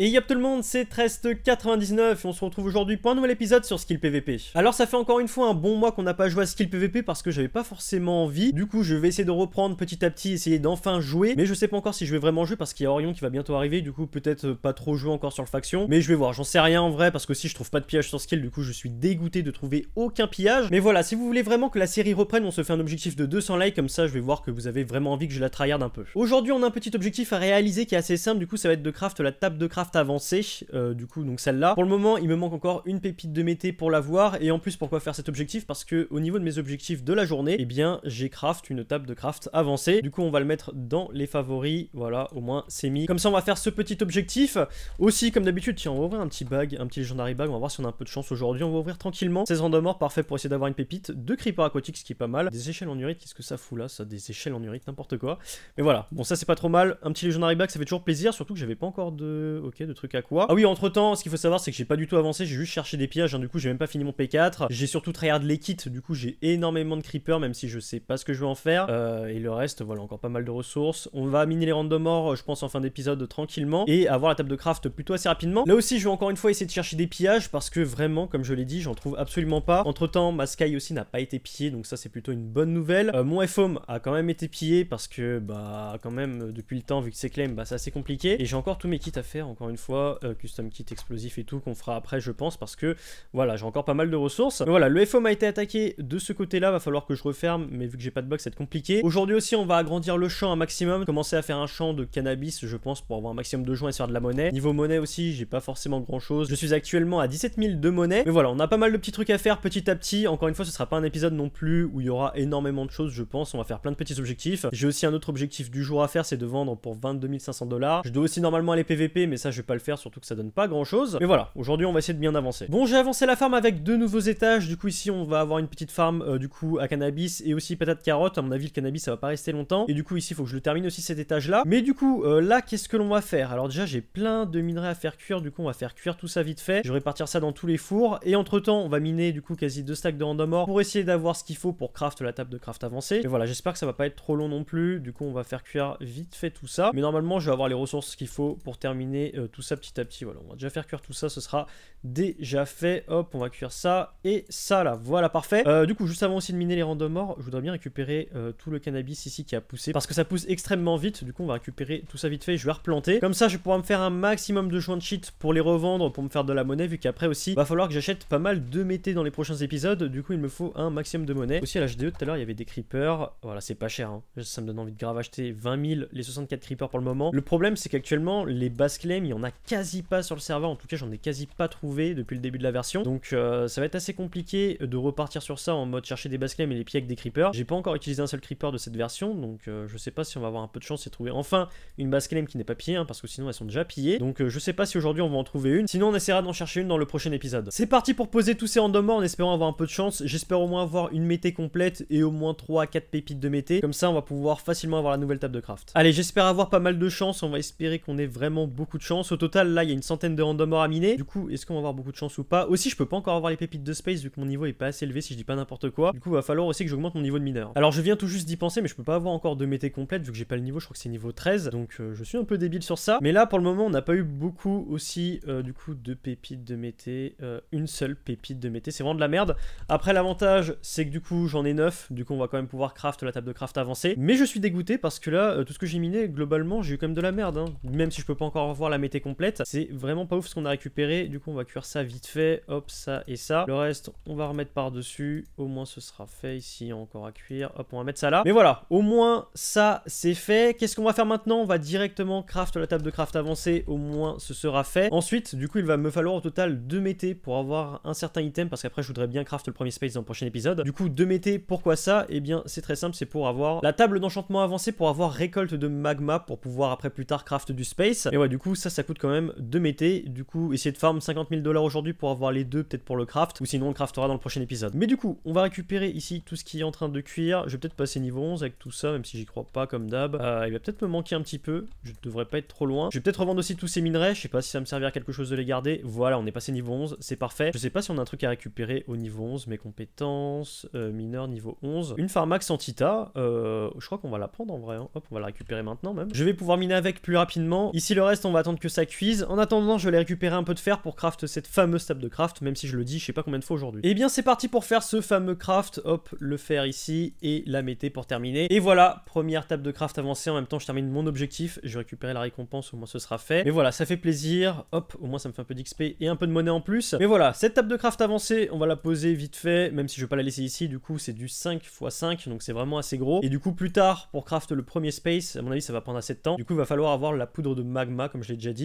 Et yop tout le monde, c'est Trest99 et on se retrouve aujourd'hui pour un nouvel épisode sur Skill PVP. Alors ça fait encore une fois un bon mois qu'on n'a pas joué à Skill PVP parce que j'avais pas forcément envie. Du coup je vais essayer de reprendre petit à petit, essayer d'enfin jouer. Mais je sais pas encore si je vais vraiment jouer parce qu'il y a Orion qui va bientôt arriver. Du coup peut-être euh, pas trop jouer encore sur le faction. Mais je vais voir, j'en sais rien en vrai parce que si je trouve pas de pillage sur Skill, du coup je suis dégoûté de trouver aucun pillage. Mais voilà, si vous voulez vraiment que la série reprenne, on se fait un objectif de 200 likes. Comme ça je vais voir que vous avez vraiment envie que je la tryhard un peu. Aujourd'hui on a un petit objectif à réaliser qui est assez simple. Du coup ça va être de craft la table de craft avancée avancé, euh, du coup, donc celle-là. Pour le moment, il me manque encore une pépite de mété pour l'avoir, et en plus, pourquoi faire cet objectif Parce que au niveau de mes objectifs de la journée, eh bien, j'ai craft, une table de craft avancée. Du coup, on va le mettre dans les favoris, voilà, au moins, c'est mis. Comme ça, on va faire ce petit objectif. Aussi, comme d'habitude, tiens, on va ouvrir un petit bag, un petit legendary bag, on va voir si on a un peu de chance aujourd'hui. On va ouvrir tranquillement. 16 mort parfait pour essayer d'avoir une pépite. Deux creeper aquatiques, ce qui est pas mal. Des échelles en urite, qu'est-ce que ça fout là Ça, des échelles en urite, n'importe quoi. Mais voilà, bon, ça, c'est pas trop mal. Un petit legendary bag, ça fait toujours plaisir, surtout que j'avais pas encore de de trucs à quoi. Ah oui, entre temps, ce qu'il faut savoir, c'est que j'ai pas du tout avancé, j'ai juste cherché des pillages hein, du coup, j'ai même pas fini mon P4. J'ai surtout tryhard les kits, du coup, j'ai énormément de creepers, même si je sais pas ce que je vais en faire. Euh, et le reste, voilà, encore pas mal de ressources. On va miner les morts je pense, en fin d'épisode tranquillement et avoir la table de craft plutôt assez rapidement. Là aussi, je vais encore une fois essayer de chercher des pillages parce que vraiment, comme je l'ai dit, j'en trouve absolument pas. Entre temps, ma Sky aussi n'a pas été pillée, donc ça, c'est plutôt une bonne nouvelle. Euh, mon FOM a quand même été pillé parce que, bah, quand même, depuis le temps, vu que c'est claim, bah, c'est assez compliqué. Et j'ai encore tous mes kits à faire, encore une fois, euh, custom kit explosif et tout qu'on fera après, je pense, parce que voilà, j'ai encore pas mal de ressources. Mais voilà, le FO m'a été attaqué de ce côté-là, va falloir que je referme, mais vu que j'ai pas de box, ça être compliqué. Aujourd'hui aussi, on va agrandir le champ un maximum, commencer à faire un champ de cannabis, je pense, pour avoir un maximum de joints et se faire de la monnaie. Niveau monnaie aussi, j'ai pas forcément grand-chose. Je suis actuellement à 17 000 de monnaie, mais voilà, on a pas mal de petits trucs à faire petit à petit. Encore une fois, ce sera pas un épisode non plus où il y aura énormément de choses, je pense. On va faire plein de petits objectifs. J'ai aussi un autre objectif du jour à faire, c'est de vendre pour 22 500 dollars. Je dois aussi normalement aller PVP, mais ça, je je vais pas le faire, surtout que ça donne pas grand chose. Mais voilà, aujourd'hui on va essayer de bien avancer. Bon, j'ai avancé la farm avec deux nouveaux étages. Du coup, ici on va avoir une petite farm euh, du coup à cannabis et aussi patate carottes. À mon avis, le cannabis ça va pas rester longtemps. Et du coup, ici faut que je le termine aussi cet étage là. Mais du coup, euh, là qu'est-ce que l'on va faire Alors, déjà j'ai plein de minerais à faire cuire. Du coup, on va faire cuire tout ça vite fait. Je vais répartir ça dans tous les fours. Et entre temps, on va miner du coup quasi deux stacks de random ore pour essayer d'avoir ce qu'il faut pour craft la table de craft avancée. Et voilà, j'espère que ça va pas être trop long non plus. Du coup, on va faire cuire vite fait tout ça. Mais normalement, je vais avoir les ressources qu'il faut pour terminer euh, tout ça petit à petit. Voilà, on va déjà faire cuire tout ça, ce sera déjà fait. Hop, on va cuire ça et ça là. Voilà, parfait. Euh, du coup, juste avant aussi de miner les morts je voudrais bien récupérer euh, tout le cannabis ici qui a poussé parce que ça pousse extrêmement vite. Du coup, on va récupérer tout ça vite fait. je vais replanter. Comme ça, je vais pouvoir me faire un maximum de joints de shit pour les revendre, pour me faire de la monnaie. Vu qu'après aussi, va falloir que j'achète pas mal de mété dans les prochains épisodes. Du coup, il me faut un maximum de monnaie. Aussi, à la e, tout à l'heure, il y avait des creepers. Voilà, c'est pas cher. Hein. Ça me donne envie de grave acheter 20 000 les 64 creepers pour le moment. Le problème, c'est qu'actuellement, les basse claims il y en a quasi pas sur le serveur, en tout cas j'en ai quasi pas trouvé depuis le début de la version, donc euh, ça va être assez compliqué de repartir sur ça en mode chercher des claims et les pieds avec des creepers. J'ai pas encore utilisé un seul creeper de cette version, donc euh, je sais pas si on va avoir un peu de chance et trouver enfin une basclame qui n'est pas pillée, hein, parce que sinon elles sont déjà pillées, donc euh, je sais pas si aujourd'hui on va en trouver une, sinon on essaiera d'en chercher une dans le prochain épisode. C'est parti pour poser tous ces endormants en espérant avoir un peu de chance, j'espère au moins avoir une mété complète et au moins 3 à 4 pépites de mété, comme ça on va pouvoir facilement avoir la nouvelle table de craft. Allez j'espère avoir pas mal de chance, on va espérer qu'on ait vraiment beaucoup de chance, au total, là, il y a une centaine de random à miner. Du coup, est-ce qu'on va avoir beaucoup de chance ou pas Aussi, je peux pas encore avoir les pépites de space vu que mon niveau est pas assez élevé si je dis pas n'importe quoi. Du coup, va falloir aussi que j'augmente mon niveau de mineur. Alors, je viens tout juste d'y penser, mais je peux pas avoir encore de mété complète vu que j'ai pas le niveau. Je crois que c'est niveau 13. Donc, euh, je suis un peu débile sur ça. Mais là, pour le moment, on n'a pas eu beaucoup aussi, euh, du coup, de pépites de mété. Euh, une seule pépite de mété. C'est vraiment de la merde. Après, l'avantage, c'est que du coup, j'en ai 9. Du coup, on va quand même pouvoir craft la table de craft avancée. Mais je suis dégoûté parce que là, tout ce que j'ai miné, globalement, j'ai eu quand même de la merde. Hein. Même si je peux pas encore avoir la complète. C'est vraiment pas ouf ce qu'on a récupéré. Du coup, on va cuire ça vite fait. Hop, ça et ça. Le reste, on va remettre par-dessus. Au moins, ce sera fait ici. Encore à cuire. Hop, on va mettre ça là. Mais voilà, au moins, ça, c'est fait. Qu'est-ce qu'on va faire maintenant On va directement craft la table de craft avancée. Au moins, ce sera fait. Ensuite, du coup, il va me falloir au total deux métés pour avoir un certain item. Parce qu'après, je voudrais bien craft le premier space dans le prochain épisode. Du coup, deux métés, pourquoi ça et eh bien, c'est très simple. C'est pour avoir la table d'enchantement avancée, pour avoir récolte de magma, pour pouvoir après plus tard craft du space. Et ouais, du coup, ça, ça ça coûte quand même de métés, Du coup, essayer de farm 50 000 dollars aujourd'hui pour avoir les deux, peut-être pour le craft, ou sinon on le craftera dans le prochain épisode. Mais du coup, on va récupérer ici tout ce qui est en train de cuire. Je vais peut-être passer niveau 11 avec tout ça, même si j'y crois pas comme d'hab. Euh, il va peut-être me manquer un petit peu. Je devrais pas être trop loin. Je vais peut-être revendre aussi tous ces minerais. Je sais pas si ça me servira à quelque chose de les garder. Voilà, on est passé niveau 11. C'est parfait. Je sais pas si on a un truc à récupérer au niveau 11. Mes compétences, euh, mineurs niveau 11. Une Pharmax Antita. Euh, je crois qu'on va la prendre en vrai. Hein. Hop, on va la récupérer maintenant même. Je vais pouvoir miner avec plus rapidement. Ici, le reste, on va attendre que ça cuise. En attendant, je vais aller récupérer un peu de fer pour craft cette fameuse table de craft, même si je le dis, je sais pas combien de fois aujourd'hui. Et eh bien c'est parti pour faire ce fameux craft. Hop, le fer ici et la mété pour terminer. Et voilà, première table de craft avancée. En même temps, je termine mon objectif. Je vais récupérer la récompense, au moins ce sera fait. Mais voilà, ça fait plaisir. Hop, au moins ça me fait un peu d'XP et un peu de monnaie en plus. Mais voilà, cette table de craft avancée, on va la poser vite fait, même si je vais pas la laisser ici. Du coup, c'est du 5 x 5, donc c'est vraiment assez gros. Et du coup, plus tard, pour craft le premier space, à mon avis, ça va prendre assez de temps. Du coup, il va falloir avoir la poudre de magma, comme je l'ai déjà dit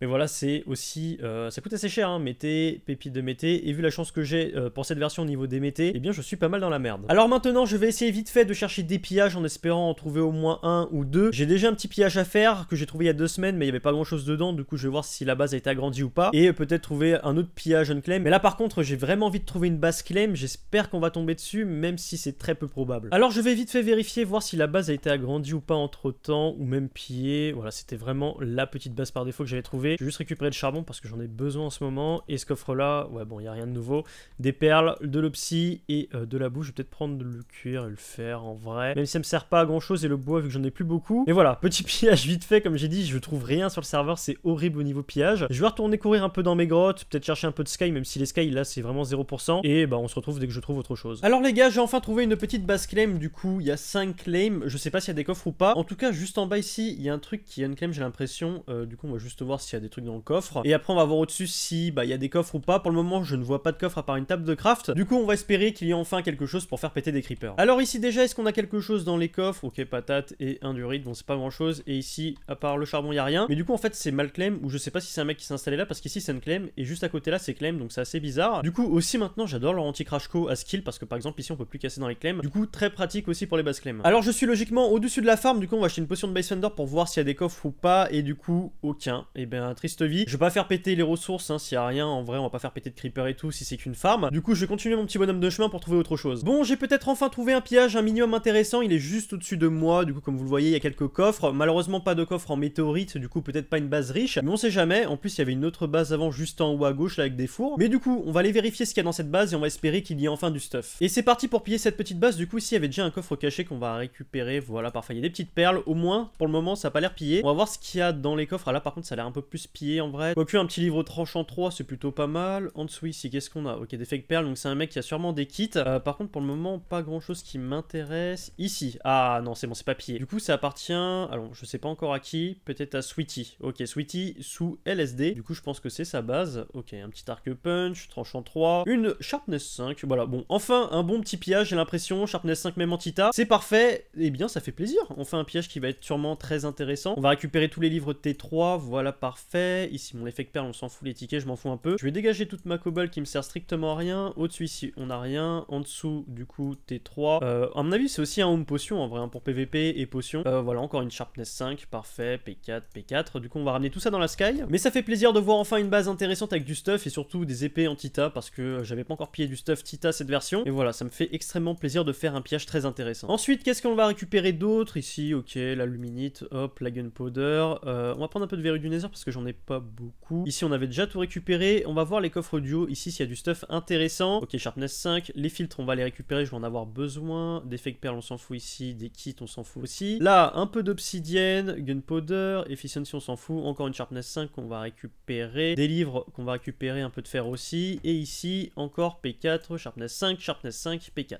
mais voilà, c'est aussi. Euh, ça coûte assez cher, hein, Mété, pépite de Mété. Et vu la chance que j'ai euh, pour cette version au niveau des Mété, eh bien, je suis pas mal dans la merde. Alors maintenant, je vais essayer vite fait de chercher des pillages en espérant en trouver au moins un ou deux. J'ai déjà un petit pillage à faire que j'ai trouvé il y a deux semaines, mais il n'y avait pas grand chose dedans. Du coup, je vais voir si la base a été agrandie ou pas. Et peut-être trouver un autre pillage claim. Mais là, par contre, j'ai vraiment envie de trouver une base claim. J'espère qu'on va tomber dessus, même si c'est très peu probable. Alors, je vais vite fait vérifier, voir si la base a été agrandie ou pas entre temps, ou même pillée. Voilà, c'était vraiment la petite base par défaut que j'avais trouvé. vais juste récupérer le charbon parce que j'en ai besoin en ce moment. Et ce coffre-là, ouais, bon, il n'y a rien de nouveau. Des perles, de l'opsie et euh, de la bouche, Je vais peut-être prendre le cuir et le fer en vrai. Même si ça me sert pas à grand-chose et le bois, vu que j'en ai plus beaucoup. Et voilà, petit pillage vite fait, comme j'ai dit, je trouve rien sur le serveur. C'est horrible au niveau pillage. Je vais retourner courir un peu dans mes grottes, peut-être chercher un peu de sky, même si les sky, là, c'est vraiment 0%. Et bah, on se retrouve dès que je trouve autre chose. Alors les gars, j'ai enfin trouvé une petite base claim. Du coup, il y a 5 claims. Je sais pas s'il y a des coffres ou pas. En tout cas, juste en bas ici, il y a un truc qui claim. j'ai l'impression. Euh, du coup, moi, juste juste voir s'il y a des trucs dans le coffre. Et après, on va voir au-dessus si bah, il y a des coffres ou pas. Pour le moment, je ne vois pas de coffre à part une table de craft. Du coup, on va espérer qu'il y ait enfin quelque chose pour faire péter des creepers. Alors ici, déjà, est-ce qu'on a quelque chose dans les coffres Ok, patate et un durite. bon, c'est pas grand-chose. Et ici, à part le charbon, il n'y a rien. Mais du coup, en fait, c'est Malclem, ou je sais pas si c'est un mec qui s'est installé là, parce qu'ici, c'est clem et juste à côté là, c'est Clem, donc c'est assez bizarre. Du coup, aussi maintenant, j'adore leur anti-crash co à skill, parce que par exemple, ici, on peut plus casser dans les Clem. Du coup, très pratique aussi pour les bases Clem. Alors, je suis logiquement au-dessus de la farm, du coup, on va acheter une potion de base pour voir s'il y a des coffres ou pas, et du coup, aucun et eh bien triste vie. Je vais pas faire péter les ressources, hein, s'il y a rien, en vrai on va pas faire péter de creeper et tout si c'est qu'une farm. Du coup je vais continuer mon petit bonhomme de chemin pour trouver autre chose. Bon j'ai peut-être enfin trouvé un pillage un minimum intéressant, il est juste au-dessus de moi, du coup comme vous le voyez il y a quelques coffres. Malheureusement pas de coffre en météorite, du coup peut-être pas une base riche, mais on sait jamais. En plus il y avait une autre base avant juste en haut à gauche là avec des fours. Mais du coup on va aller vérifier ce qu'il y a dans cette base et on va espérer qu'il y ait enfin du stuff. Et c'est parti pour piller cette petite base, du coup ici il y avait déjà un coffre caché qu'on va récupérer, voilà parfait. Il y a des petites perles, au moins pour le moment ça a pas l'air pillé. On va voir ce qu'il y a dans les coffres, ah, là ça a l'air un peu plus pillé en vrai. Quoique, un petit livre tranchant 3, c'est plutôt pas mal. En dessous, ici, qu'est-ce qu'on a Ok, des fake perles, donc c'est un mec qui a sûrement des kits. Euh, par contre, pour le moment, pas grand-chose qui m'intéresse. Ici, ah non, c'est bon, c'est pas pillé. Du coup, ça appartient, alors je sais pas encore à qui, peut-être à Sweetie. Ok, Sweetie sous LSD. Du coup, je pense que c'est sa base. Ok, un petit arc punch, tranchant 3, une sharpness 5. Voilà, bon, enfin, un bon petit pillage, j'ai l'impression. Sharpness 5, même Antita. C'est parfait. Eh bien, ça fait plaisir. On fait un pillage qui va être sûrement très intéressant. On va récupérer tous les livres T3, voilà parfait. Ici mon effet perle, on s'en fout les tickets, je m'en fous un peu. Je vais dégager toute ma cobble qui me sert strictement à rien. Au-dessus ici on n'a rien. En dessous du coup T3. Euh, à mon avis c'est aussi un home potion en vrai hein, pour PVP et potion. Euh, voilà encore une sharpness 5, parfait, P4, P4. Du coup on va ramener tout ça dans la sky. Mais ça fait plaisir de voir enfin une base intéressante avec du stuff et surtout des épées en Tita parce que euh, j'avais pas encore pillé du stuff Tita cette version. Et voilà ça me fait extrêmement plaisir de faire un piège très intéressant. Ensuite qu'est-ce qu'on va récupérer d'autre ici Ok la luminite, hop la gunpowder. Euh, on va prendre un peu de verru du Nether parce que j'en ai pas beaucoup. Ici, on avait déjà tout récupéré. On va voir les coffres du haut. Ici, s'il y a du stuff intéressant. Ok, sharpness 5. Les filtres, on va les récupérer. Je vais en avoir besoin. Des fake perles, on s'en fout ici. Des kits, on s'en fout aussi. Là, un peu d'obsidienne, gunpowder, efficiency, on s'en fout. Encore une sharpness 5 On va récupérer. Des livres qu'on va récupérer, un peu de fer aussi. Et ici, encore P4, sharpness 5, sharpness 5, P4.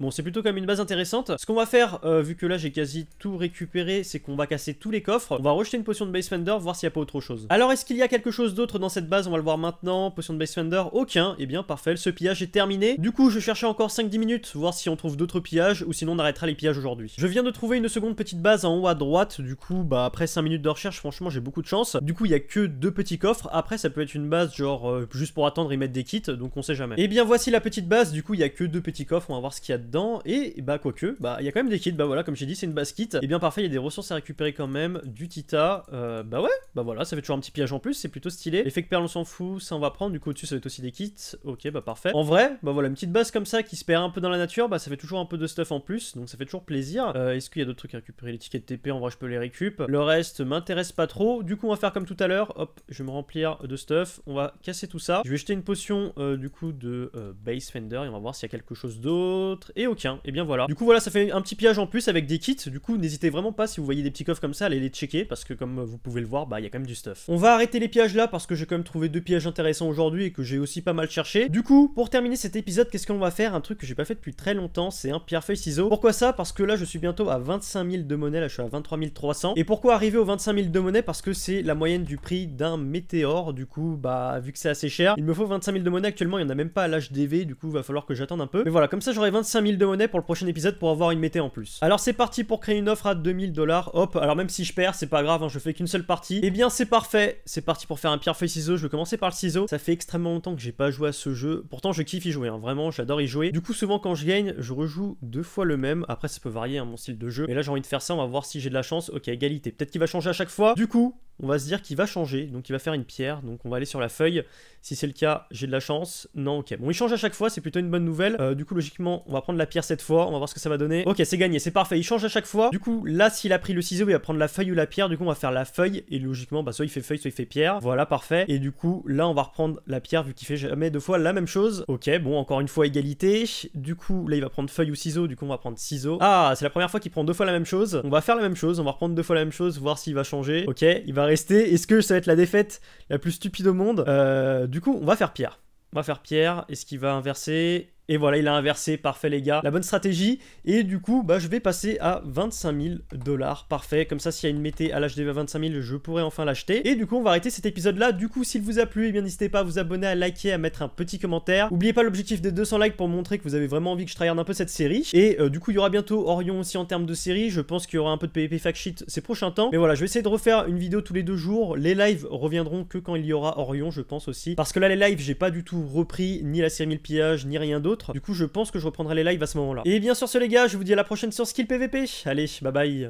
Bon, c'est plutôt comme une base intéressante. Ce qu'on va faire, euh, vu que là, j'ai quasi tout récupéré, c'est qu'on va casser tous les coffres. On va rejeter une potion de base fender, voir s'il n'y a pas autre chose. Alors est-ce qu'il y a quelque chose d'autre dans cette base On va le voir maintenant. Potion de Basefender, aucun. Et eh bien parfait, ce pillage est terminé. Du coup, je cherchais encore 5-10 minutes, voir si on trouve d'autres pillages ou sinon on arrêtera les pillages aujourd'hui. Je viens de trouver une seconde petite base en haut à droite. Du coup, bah après 5 minutes de recherche, franchement, j'ai beaucoup de chance. Du coup, il y a que deux petits coffres. Après, ça peut être une base genre euh, juste pour attendre et mettre des kits, donc on sait jamais. Et eh bien voici la petite base. Du coup, il y a que deux petits coffres. On va voir ce qu'il y a dedans. Et bah quoique, bah il y a quand même des kits. Bah voilà, comme j'ai dit, c'est une base kit. Et eh bien parfait, il y a des ressources à récupérer quand même, du Tita. Euh, bah ouais, bah voilà, ça fait toujours un petit pillage en plus, c'est plutôt stylé. L'effet que perle, on s'en fout, ça on va prendre, du coup au-dessus ça va être aussi des kits, ok, bah parfait. En vrai, bah voilà, une petite base comme ça qui se perd un peu dans la nature, bah ça fait toujours un peu de stuff en plus, donc ça fait toujours plaisir. Euh, est-ce qu'il y a d'autres trucs à récupérer Les tickets de TP, en vrai je peux les récup. Le reste m'intéresse pas trop, du coup on va faire comme tout à l'heure, hop, je vais me remplir de stuff, on va casser tout ça. Je vais jeter une potion euh, du coup de euh, base fender et on va voir s'il y a quelque chose d'autre, et aucun, et eh bien voilà. Du coup voilà, ça fait un petit pillage en plus avec des kits, du coup n'hésitez vraiment pas si vous voyez des petits coffres comme ça, allez les checker, parce que comme vous pouvez le voir, bah il y a quand même du stuff. On va arrêter les pièges là parce que j'ai quand même trouvé deux pièges intéressants aujourd'hui et que j'ai aussi pas mal cherché. Du coup, pour terminer cet épisode, qu'est-ce qu'on va faire Un truc que j'ai pas fait depuis très longtemps, c'est un pierre feuille ciseaux. Pourquoi ça Parce que là, je suis bientôt à 25 000 de monnaie, là je suis à 23 300. Et pourquoi arriver aux 25 000 de monnaie Parce que c'est la moyenne du prix d'un météore. Du coup, bah vu que c'est assez cher, il me faut 25 000 de monnaie actuellement. Il y en a même pas à l'HDV. Du coup, va falloir que j'attende un peu. Mais voilà, comme ça, j'aurai 25 000 de monnaie pour le prochain épisode pour avoir une mété en plus. Alors c'est parti pour créer une offre à 2000 dollars. Hop. Alors même si je perds, c'est pas grave. Hein, je fais qu'une seule partie. Eh bien c'est parfait, c'est parti pour faire un pierre feuille ciseau, je vais commencer par le ciseau. Ça fait extrêmement longtemps que j'ai pas joué à ce jeu, pourtant je kiffe y jouer, hein. vraiment j'adore y jouer. Du coup souvent quand je gagne, je rejoue deux fois le même, après ça peut varier hein, mon style de jeu. Mais là j'ai envie de faire ça, on va voir si j'ai de la chance. Ok égalité, peut-être qu'il va changer à chaque fois. Du coup on va se dire qu'il va changer, donc il va faire une pierre, donc on va aller sur la feuille. Si c'est le cas, j'ai de la chance. Non, ok. Bon, il change à chaque fois, c'est plutôt une bonne nouvelle. Euh, du coup, logiquement, on va prendre la pierre cette fois, on va voir ce que ça va donner. Ok, c'est gagné, c'est parfait, il change à chaque fois. Du coup, là, s'il a pris le ciseau, il va prendre la feuille ou la pierre, du coup, on va faire la feuille et le logiquement, bah, soit il fait feuille, soit il fait pierre. Voilà, parfait. Et du coup, là, on va reprendre la pierre vu qu'il fait jamais deux fois la même chose. Ok, bon, encore une fois, égalité. Du coup, là, il va prendre feuille ou ciseaux. Du coup, on va prendre ciseaux. Ah, c'est la première fois qu'il prend deux fois la même chose. On va faire la même chose. On va reprendre deux fois la même chose, voir s'il va changer. Ok, il va rester. Est-ce que ça va être la défaite la plus stupide au monde euh, Du coup, on va faire pierre. On va faire pierre. Est-ce qu'il va inverser et voilà, il a inversé, parfait les gars, la bonne stratégie. Et du coup, bah, je vais passer à 25 000 dollars, parfait. Comme ça, s'il y a une mété à l'HDV à 25 000, je pourrai enfin l'acheter. Et du coup, on va arrêter cet épisode-là. Du coup, s'il vous a plu, eh bien n'hésitez pas à vous abonner, à liker, à mettre un petit commentaire. N'oubliez pas l'objectif des 200 likes pour montrer que vous avez vraiment envie que je tryharde un peu cette série. Et euh, du coup, il y aura bientôt Orion aussi en termes de série. Je pense qu'il y aura un peu de PvP fact sheet ces prochains temps. Mais voilà, je vais essayer de refaire une vidéo tous les deux jours. Les lives reviendront que quand il y aura Orion, je pense aussi. Parce que là, les lives, j'ai pas du tout repris ni la série 1000 pillages, ni rien d'autre. Du coup, je pense que je reprendrai les lives à ce moment-là. Et bien sur ce, les gars, je vous dis à la prochaine sur Skill PVP. Allez, bye bye.